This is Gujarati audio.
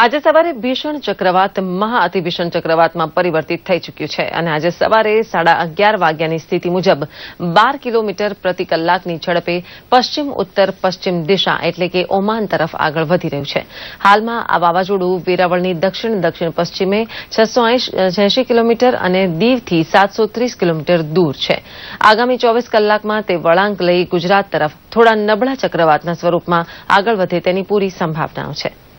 આજે સવારે ભીષણ ચક્રવાત મહાઅતિભીષણ ચક્રવાતમાં પરિવર્તિત થઈ ચૂક્યું છે અને આજે સવારે સાડા અગિયાર વાગ્યાની સ્થિતિ મુજબ બાર કિલોમીટર પ્રતિ કલાકની ઝડપે પશ્ચિમ ઉત્તર પશ્ચિમ દિશા એટલે કે ઓમાન તરફ આગળ વધી રહ્યું છે હાલમાં આ વાવાઝોડું વેરાવળની દક્ષિણ દક્ષિણ પશ્ચિમે છસો છ્યાસી કિલોમીટર અને દીવથી સાતસો ત્રીસ કિલોમીટર દૂર છે આગામી ચોવીસ કલાકમાં તે વળાંક લઈ ગુજરાત તરફ થોડા નબળા ચક્રવાતના સ્વરૂપમાં આગળ વધે તેની પૂરી સંભાવનાઓ છે